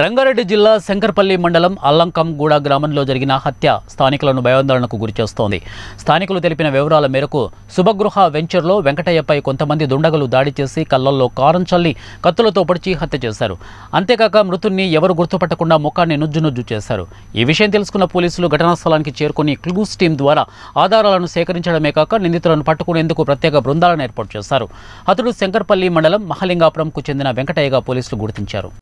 రంగారెడ్డి జిల్లా శంకర్పల్లి మండలం అల్లంకంగూడ గ్రామంలో జరిగిన హత్య స్థానికులను భయాందోళనకు గురిచేస్తోంది స్థానికులు తెలిపిన వివరాల మేరకు శుభగృహ వెంచర్లో వెంకటయ్యపై కొంతమంది దుండగులు దాడి చేసి కళ్ళల్లో కారం చల్లి కత్తులతో పొడిచి హత్య చేశారు అంతేకాక మృతుణ్ణి ఎవరు గుర్తుపట్టకుండా ముఖాన్ని నుజ్జునుజ్జు చేశారు ఈ విషయం తెలుసుకున్న పోలీసులు ఘటనా స్థలానికి చేరుకుని క్లూస్ టీం ద్వారా ఆధారాలను సేకరించడమే కాక నిందితులను పట్టుకునేందుకు ప్రత్యేక బృందాలను ఏర్పాటు చేశారు అతడు శంకర్పల్లి మండలం మహలింగాపురంకు చెందిన వెంకటయ్యగా పోలీసులు గుర్తించారు